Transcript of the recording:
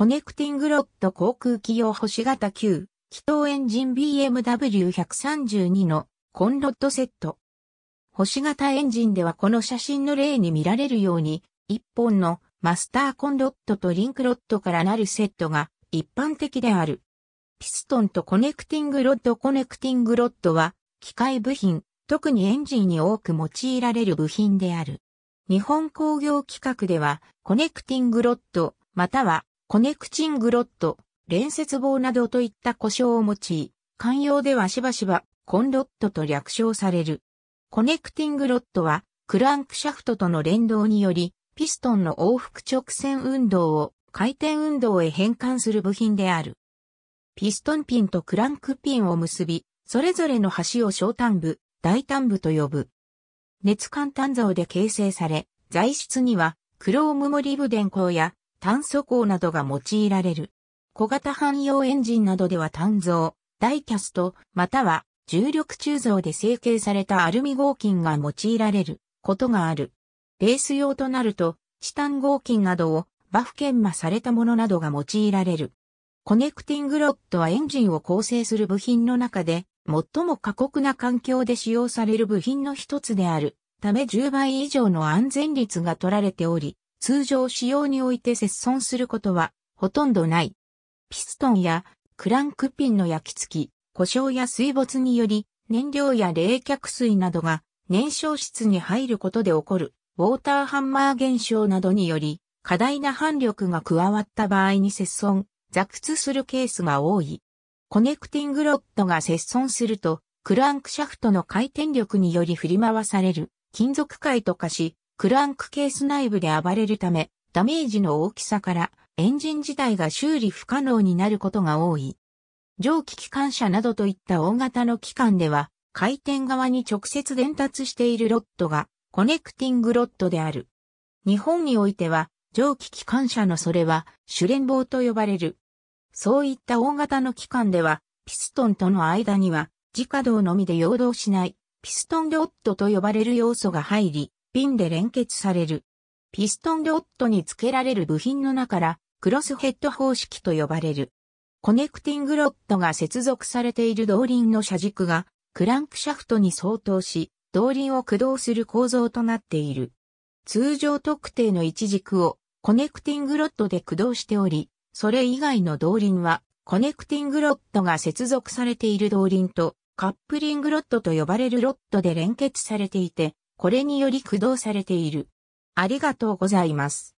コネクティングロッド航空機用星型9、気筒エンジン BMW132 のコンロッドセット。星型エンジンではこの写真の例に見られるように、1本のマスターコンロッドとリンクロッドからなるセットが一般的である。ピストンとコネクティングロッドコネクティングロッドは、機械部品、特にエンジンに多く用いられる部品である。日本工業規格では、コネクティングロッド、またはコネクチングロッド、連接棒などといった故障を用い、慣用ではしばしばコンロッドと略称される。コネクティングロッドは、クランクシャフトとの連動により、ピストンの往復直線運動を回転運動へ変換する部品である。ピストンピンとクランクピンを結び、それぞれの端を小端部、大端部と呼ぶ。熱間炭造で形成され、材質には、クロームモリブ電工や炭素鋼などが用いられる。小型汎用エンジンなどでは炭造、ダイキャスト、または重力鋳造で成形されたアルミ合金が用いられることがある。レース用となると、チタン合金などをバフ研磨されたものなどが用いられる。コネクティングロッドはエンジンを構成する部品の中で、最も過酷な環境で使用される部品の一つであるため10倍以上の安全率が取られており、通常使用において接損することはほとんどない。ピストンやクランクピンの焼き付き、故障や水没により燃料や冷却水などが燃焼室に入ることで起こるウォーターハンマー現象などにより過大な反力が加わった場合に接損、雑屈するケースが多い。コネクティングロッドが接損するとクランクシャフトの回転力により振り回される金属回と化しクランクケース内部で暴れるため、ダメージの大きさからエンジン自体が修理不可能になることが多い。蒸気機関車などといった大型の機関では、回転側に直接伝達しているロッドがコネクティングロッドである。日本においては、蒸気機関車のそれは、主連棒と呼ばれる。そういった大型の機関では、ピストンとの間には、自家動のみで陽動しない、ピストンロッドと呼ばれる要素が入り、ピンで連結される。ピストンロットに付けられる部品の中からクロスヘッド方式と呼ばれる。コネクティングロットが接続されている動輪の車軸がクランクシャフトに相当し、動輪を駆動する構造となっている。通常特定の一軸をコネクティングロットで駆動しており、それ以外の動輪はコネクティングロットが接続されている動輪とカップリングロットと呼ばれるロットで連結されていて、これにより駆動されている。ありがとうございます。